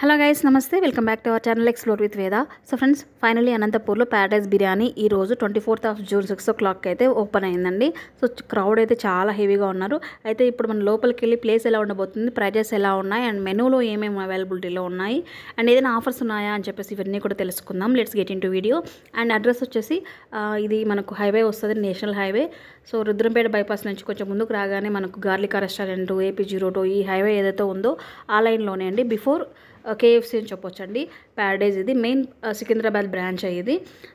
hello guys namaste welcome back to our channel explore with Veda so friends finally అనంతపూర్లో Paradise biryani ఈ రోజు twenty fourth of June six o'clock అయితే open అయిందండి so crowd అయితే చాలా హెవీగా ఉన్నారు అయితే ఇప్పుడు మన లోపలికి వెళ్ళి ప్లేస్ ఎలా ఉండబోతుంది ప్రైజెస్ ఎలా ఉన్నాయి అండ్ మెనూలో ఏమేమి అవైలబిలిటీలో ఉన్నాయి అండ్ ఏదైనా ఆఫర్స్ ఉన్నాయా అని చెప్పేసి ఇవన్నీ కూడా తెలుసుకుందాం let's get in to video and address వచ్చేసి ఇది మనకు హైవే వస్తుంది national highway so Rudrampeta bypass నుంచి కొంచెం ముందుకు రాగానే మనకు Garlica restaurant AP zero two ఈ హైవే ఏదైతే ఉందో ఆ లైన్లోనే అండి బిఫోర్ కేఎఫ్సీ uh, అని చెప్పొచ్చండి ప్యారడైజ్ ఇది మెయిన్ uh, సికింద్రాబాద్ బ్రాంచ్ అయ్యేది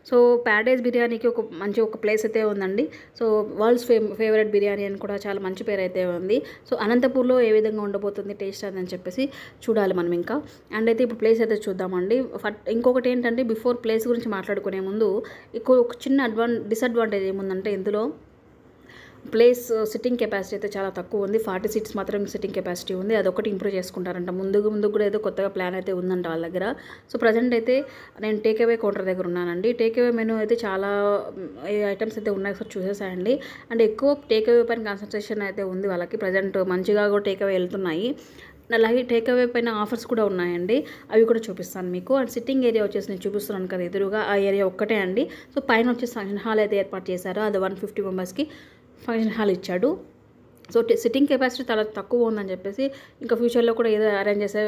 సో ప్యారడైజ్ బిర్యానీకి ఒక మంచి ఒక ప్లేస్ అయితే ఉందండి so worlds fame favourite biryani అని కూడా చాలా మంచి పేరు అయితే ఉంది సో అనంతపూర్లో ఏ విధంగా ఉండబోతుంది టేస్ట్ అని చెప్పేసి చూడాలి మనం ఇంకా అండ్ అయితే ఇప్పుడు ప్లేస్ అయితే చూద్దామండి ఇంకొకటి ఏంటంటే బిఫోర్ ప్లేస్ గురించి మాట్లాడుకునే ముందు ఒక చిన్న అడ్వాన్ డిసడ్వాంటేజ్ ఏముందంటే ఇందులో ప్లేస్ సిట్టింగ్ కెపాసిటీ అయితే చాలా తక్కువ ఉంది ఫార్టీ సీట్స్ మాత్రం సిట్టింగ్ కెపాసిటీ ఉంది అదొకటి ఇంప్రూవ్ చేసుకుంటారంట ముందుకు ముందు కూడా ఏదో కొత్తగా ప్లాన్ అయితే ఉందంట వాళ్ళ దగ్గర సో ప్రజెంట్ అయితే నేను టేక్అవే కౌంటర్ దగ్గర ఉన్నానండి టేక్అవే మెనూ అయితే చాలా ఐటమ్స్ అయితే ఉన్నాయి సార్ చూసేసాయండి అండ్ ఎక్కువ టేక్ అవే పైన కాన్సన్ట్రేషన్ అయితే ఉంది వాళ్ళకి ప్రజెంట్ మంచిగా కూడా టేక్ అవే వెళ్తున్నాయి అలాగే టేక్అవే పైన ఆఫర్స్ కూడా ఉన్నాయండి అవి కూడా చూపిస్తాను మీకు అండ్ సిట్టింగ్ ఏరియా వచ్చేసి నేను చూపిస్తున్నాను కదా ఎదురుగా ఆ ఏరియా ఒక్కటే అండి సో పైన వచ్చేసి ఫంక్షన్ హాల్ అయితే ఏర్పాటు చేశారు అది వన్ ఫిఫ్టీ మెంబర్స్కి ఫంక్షన్ హాల్ ఇచ్చాడు సో సిట్టింగ్ కెపాసిటీ చాలా తక్కువ ఉందని చెప్పేసి ఇంకా ఫ్యూచర్లో కూడా ఏదో అరేంజ్ చేసే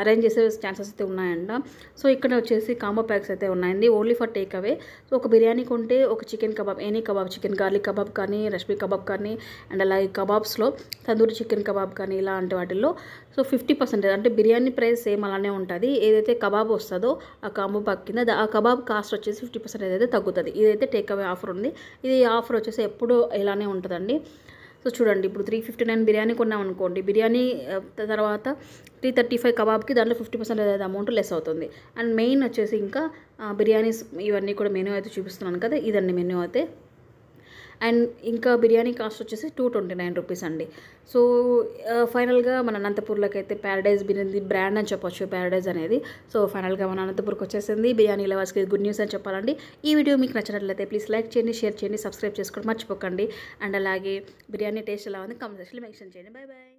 అరేంజ్ చేసే ఛాన్సెస్ అయితే ఉన్నాయంట సో ఇక్కడ వచ్చేసి కాంబో ప్యాక్స్ అయితే ఉన్నాయండి only for take away so ఒక బిర్యానీ కొంటే ఒక chicken kebab any kebab chicken garlic kebab కానీ రష్మి కబాబ్ కానీ అండ్ అలాగే కబాబ్స్లో తందూరి చికెన్ కబాబ్ కానీ ఇలాంటి వాటిల్లో సో ఫిఫ్టీ పర్సెంటేజ్ అంటే బిర్యానీ ప్రైస్ సేమ్ అలానే ఉంటుంది ఏదైతే కబాబ్ వస్తుందో ఆ కాంబో ప్యాక్ కింద ఆ కబాబ్ కాస్ట్ వచ్చేసి ఫిఫ్టీ పర్సెంట్ అయితే తగ్గుతుంది ఇదైతే టేక్అవే ఆఫర్ ఉంది ఇది ఆఫర్ వచ్చేసి ఎప్పుడూ ఇలానే ఉంటుందండి సో చూడండి ఇప్పుడు త్రీ ఫిఫ్టీ నైన్ బిర్యానీ కొన్నాం అనుకోండి బిర్యానీ తర్వాత త్రీ థర్టీ ఫైవ్ కబాబ్కి దాంట్లో ఫిఫ్టీ పర్సెంట్ అమౌంట్ లెస్ అవుతుంది అండ్ మెయిన్ వచ్చేసి ఇంకా బిర్యానీస్ ఇవన్నీ కూడా మెనూ అయితే చూపిస్తున్నాను కదా ఇదండి మెనూ అయితే అండ్ ఇంకా బిర్యానీ కాస్ట్ వచ్చేసి టూ ట్వంటీ నైన్ రూపీస్ అండి సో ఫైనల్గా మన అనంతపూర్లోకి అయితే ప్యారడైజ్ బిర్యానీ బ్రాండ్ అని చెప్పొచ్చు ప్యారడైజ్ అనేది సో ఫైనల్గా మన అనంతపూర్కి వచ్చేసింది బిర్యానీ లవర్స్కి గుడ్ న్యూస్ అని చెప్పాలండి ఈ వీడియో మీకు నచ్చినట్లయితే ప్లీజ్ లైక్ చేయండి షేర్ చేయండి సబ్స్క్రైబ్ చేసుకోవడం మర్చిపోకండి అండ్ అలాగే బిర్యానీ టేస్ట్ ఎలా ఉంది కమెంట్ సెక్షన్లో మెన్షన్ చేయండి బాయ్ బాయ్